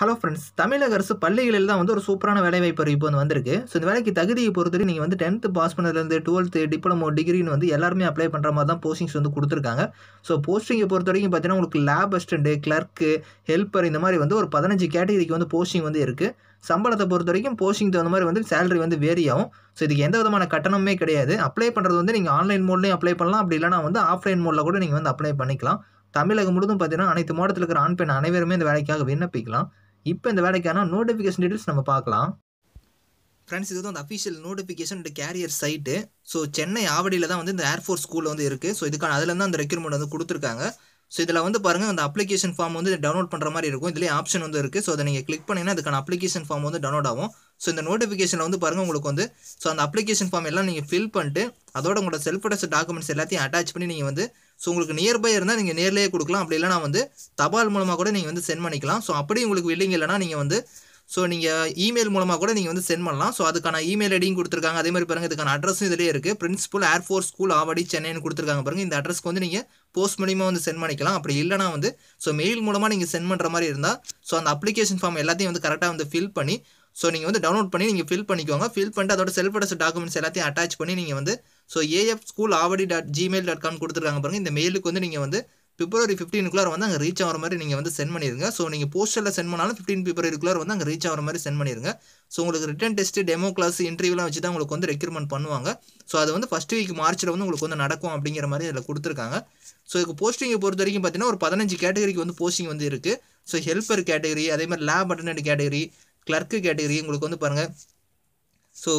hello friends தமிழக அரசு பள்ளிகளில் தான் வந்து ஒரு சூப்பரான வாய்ப்பு இப்போ வந்து வந்திருக்கு ஸோ இந்த வேலைக்கு தகுதியை பொறுத்தவரை நீங்கள் வந்து டென்த்து பாஸ் பண்ணதுலேருந்து டுவெல்த்து டிப்ளமோ டிகிரின்னு வந்து எல்லாருமே அப்ளை பண்ணுற மாதிரி தான் போஸ்டிங்ஸ் வந்து கொடுத்துருக்காங்க ஸோ போஸ்டிங்கை பொறுத்த வரைக்கும் பார்த்தீங்கன்னா உங்களுக்கு லேப் அசிஸ்டண்ட்டு கிளர்க்கு ஹெல்ப்பர் இந்த மாதிரி வந்து ஒரு பதினஞ்சு கேட்டகரிக்கு வந்து போஸ்டிங் வந்து இருக்குது சம்பளத்தை பொறுத்த வரைக்கும் போஸ்டிங் தகுந்த மாதிரி வந்து சேலரி வந்து வேரி ஆகும் ஸோ இதுக்கு எந்த விதமான கட்டணமே கிடையாது அப்ளை பண்ணுறது வந்து நீங்கள் ஆன்லைன் மோட்லேயும் அப்ளை பண்ணலாம் அப்படி இல்லைனா வந்து ஆஃப்லைன் மோடில் கூட நீங்கள் வந்து அப்ளை பண்ணிக்கலாம் தமிழகம் முழுதும் பார்த்தீங்கன்னா அனைத்து மாவட்டத்தில் இருக்கிற ஆண் பெண் அனைவருமே இந்த வேலைக்காக விண்ணப்பிக்கலாம் இப்போ இந்த வேலைக்கான நோட்டிஃபிகேஷன் டீட்டெயில்ஸ் நம்ம பார்க்கலாம் ஃப்ரெண்ட்ஸ் இது வந்து official notification career site so Chennai ஆவடியில் தான் வந்து இந்த ஏர்ஃபோர்ஸ் ஸ்கூலில் வந்து இருக்குது ஸோ இதுக்கான அதுலேருந்து தான் அந்த ரெக்யூர்மெண்ட் வந்து கொடுத்துருக்காங்க ஸோ இதில் வந்து பாருங்கள் அந்த அப்ளிகேஷன் ஃபார்ம் வந்து டவுன்லோட் பண்ணுற மாதிரி இருக்கும் இதுலேயே ஆப்ஷன் வந்து இருக்குது ஸோ அதை நீங்கள் கிளிக் பண்ணிங்கன்னா அதுக்கான அப்ளிகேஷன் ஃபார்ம் வந்து டவுன்லோட் ஆகும் ஸோ இந்த நோட்டிஃபிகேஷனில் வந்து பாருங்கள் உங்களுக்கு வந்து ஸோ அந்த அப்ளிகேஷன் ஃபார்ம் எல்லாம் நீங்கள் ஃபில் பண்ணிட்டு அதோட உங்களோட செல்ஃப் அட்டஸ்ட் டாக்குமெண்ட்ஸ் எல்லாத்தையும் அட்டாச் பண்ணி நீங்கள் வந்து ஸோ உங்களுக்கு நியர்பை இருந்தால் நீங்கள் நேர்லேயே கொடுக்கலாம் அப்படி இல்லைனா வந்து தபால் மூலமாக கூட நீங்கள் வந்து சென்ட் பண்ணிக்கலாம் ஸோ அப்படி உங்களுக்கு இல்லைங்க இல்லைனா நீங்கள் வந்து ஸோ நீங்கள் இமெயில் மூலமாக கூட நீங்கள் வந்து சென்ட் பண்ணலாம் ஸோ அதுக்கான இமெயில் ஐடியும் கொடுத்துருக்காங்க அதே மாதிரி பாருங்கள் இதுக்கான அட்ரஸும் இதிலே இருக்குது பிரின்ஸிபல் ஏர்ஃபோர்ஸ் ஸ்கூல் ஆவடி சென்னைன்னு கொடுத்துருக்காங்க பாருங்கள் இந்த அட்ரஸ்க்கு வந்து நீங்கள் போஸ்ட் மூலியமாக வந்து சென்ட் பண்ணிக்கலாம் அப்படி இல்லைனா வந்து ஸோ மெயில் மூலமாக நீங்கள் சென்ட் பண்ணுற மாதிரி இருந்தால் ஸோ அந்த அப்ளிகேஷன் ஃபார்ம் எல்லாத்தையும் வந்து கரெக்டாக வந்து ஃபில் பண்ணி ஸோ நீங்கள் வந்து டவுன்லோட் பண்ணி நீங்கள் ஃபில் பண்ணிக்கோங்க ஃபில் பண்ணிட்டு அதோட செல்ஃப் அட்ரஸ் டாக்குமெண்ட்ஸ் எல்லாத்தையும் அட்டாச் பண்ணி நீங்கள் வந்து so AF school Avadi dot Gmail dot com கொடுத்துருக்காங்க பாருங்கள் இந்த மெயிலுக்கு வந்து நீங்கள் வந்து பிப்ரவரி ஃபிஃப்டீனுக்குள்ளே வந்து அங்கே ரீச் ஆகிற மாதிரி நீங்கள் வந்து சென்ட் பண்ணிடுங்க ஸோ நீங்கள் போஸ்டரில் சென்ட் பண்ணாலும் ஃபிஃப்டீன் பிப்ரவரிக்குள்ளே வந்து அங்கே ரீச் ஆகிற மாதிரி சென்ட் பண்ணிடுங்க ஸோ உங்களுக்கு ரிட்டன் டெஸ்ட்டு டெமோ கிளாஸ் இன்டர்வியூலாம் வச்சு தான் உங்களுக்கு வந்து ரெக்யூர்மெண்ட் பண்ணுவாங்க ஸோ அது வந்து ஃபஸ்ட் வீக் மார்ச்சில் வந்து உங்களுக்கு வந்து நடக்கும் அப்படிங்கிற மாதிரி அதில் கொடுத்துருக்காங்க ஸோ இதுக்கு போஸ்டிங்கை பொறுத்த வரைக்கும் பார்த்தீங்கன்னா ஒரு பதினஞ்சு கேட்டகரிக்கு வந்து போஸ்டிங் வந்து இருக்குது ஸோ ஹெல்ப்பர் கேட்டகரி அதே மாதிரி lab attendant category clerk category உங்களுக்கு வந்து பாருங்கள் so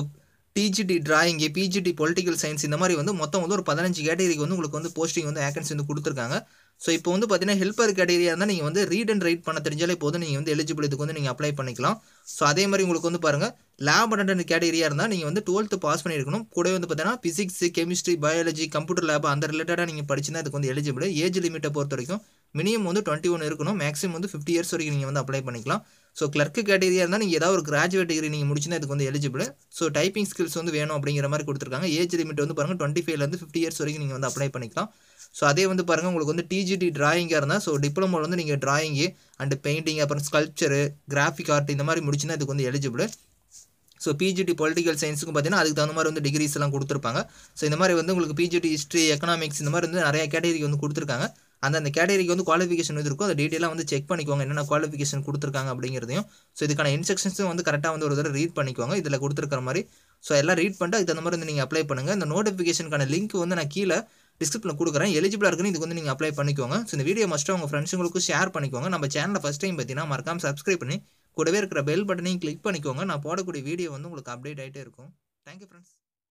TGT drawing PGT political science இந்த மாதிரி வந்து மொத்தம் வந்து ஒரு பதினஞ்சு கேட்டகரிக்கு வந்து உங்களுக்கு வந்து போஸ்டிங் வந்து வேக்கன்சி வந்து கொடுத்துருக்காங்க ஸோ இப்போ வந்து பார்த்தீங்கன்னா ஹெல்ப்பர் கேட்டகரியாக இருந்தால் நீங்கள் வந்து ரீட் அண்ட் ரைட் பண்ண தெரிஞ்சாலே போதும் நீங்கள் வந்து எலிஜிபிள் இதுக்கு வந்து நீங்கள் அப்ளை பண்ணிக்கலாம் ஸோ அதே மாதிரி உங்களுக்கு வந்து பாருங்கள் லேப் அட்டன்ட் கேட்டகரியாக இருந்தால் நீங்கள் வந்து டுவெல்த்து பாஸ் பண்ணியிருக்கணும் கூட வந்து பார்த்தீங்கன்னா physics chemistry biology computer lab அந்த ரிலேட்டடாக நீங்கள் படிச்சுன்னா இதுக்கு வந்து எலிஜிபிள் ஏஜ் லிமிட்டை பொறுத்த வரைக்கும் மினிமம் வந்து டுவெண்ட்டி ஒன் இருக்கணும் மேக்ஸிமம் வந்து ஃபிஃப்டி இயர்ஸ் வரைக்கும் நீங்கள் வந்து அப்ளை பண்ணிக்கலாம் ஸோ கிளர்க்கு கேட்டகரியாக இருந்தால் நீங்கள் ஏதாவது ஒரு கிராஜுவேட் டிகிரி நீங்கள் முடிச்சுனா இதுக்கு வந்து எலிஜிபிள் ஸோ டைப்பிங் ஸ்கில்ஸ் வந்து வேணும் அப்படிங்கிற மாதிரி கொடுத்துருக்காங்க ஏஜ் லிமிட் வந்து பாருங்கள் டுவெண்ட்டி ஃபைவ்லேருந்து ஃபிஃப்டி இயர்ஸ் வரைக்கும் நீங்கள் வந்து அப்ளை பண்ணிக்கலாம் ஸோ அதே வந்து பாருங்கள் உங்களுக்கு வந்து டிஜிடி டிராயிங்காக இருந்தால் ஸோ டிப்ளமோவில் வந்து நீங்கள் டிராயிங்கு அண்ட் பெயிண்டிங் அப்புறம் ஸ்கல்ச்சரு கிராஃபிக் ஆர்ட் இந்த மாதிரி முடிச்சுனா இதுக்கு வந்து எலிஜிபிள் ஸோ பிஜிடி பொலிட்டிக்கல் சயின்ஸுக்கும் பார்த்தீங்கன்னா அதுக்கு தகுந்த மாதிரி வந்து டிகிரிஸ்லாம் கொடுத்துருப்பாங்க ஸோ இந்த மாதிரி வந்து உங்களுக்கு பிஜிடி ஹிஸ்ட்ரி எக்கனாமிக்ஸ் இந்த மாதிரி வந்து நிறைய கேட்டகரிக்கு வந்து கொடுத்துருக்காங்க அந்த அந்த கேட்டகரிக்கு வந்து குவாலிஃபிகேஷன் இது இருக்கோ அதை டீட்டெயிலாக வந்து செக் பண்ணிக்கோங்க என்னென்ன குவாலிஃபிகேஷன் கொடுத்துருக்காங்க அப்படிங்கிறதையும் ஸோ இதுக்கான இன்ஸ்ட்ரக்ஷன்ஸும் வந்து கரெக்டாக வந்து ஒரு தடவை ரீட் பண்ணிக்கோங்க இதில் கொடுத்துருக்கிற மாதிரி ஸோ எல்லாம் ரீட் பண்ணிட்டு அதுக்கு தகுந்த மாதிரி வந்து நீங்கள் அப்ளை பண்ணுங்கள் இந்த நோட்டிஃபிகேஷனுக்கான லிங்க் வந்து நான் கீழே டிஸ்கிரிப்ஷனில் கொடுக்குறேன் எலிஜிபிளாக இருக்குன்னு இதுக்கு வந்து நீங்கள் அப்ளை பண்ணிக்கோங்க ஸோ இந்த வீடியோ மஸ்ட்டாக உங்கள் ஃப்ரெண்ட்ஸுங்களுக்கும் ஷேர் பண்ணிக்கோங்க நம்ம சேனலில் ஃபஸ்ட் டைம் பார்த்தீங்கன்னா மறக்காமல் சப்ஸ்கிரைப் பண்ணி கூடவே இருக்கிற பெல் பட்டனையும் கிளிக் பண்ணிக்கோங்க நான் போடக்கூடிய வீடியோ வந்து உங்களுக்கு அப்டேட் ஆகிட்டே இருக்கும் தேங்க்யூ ஃப்ரெண்ட்ஸ்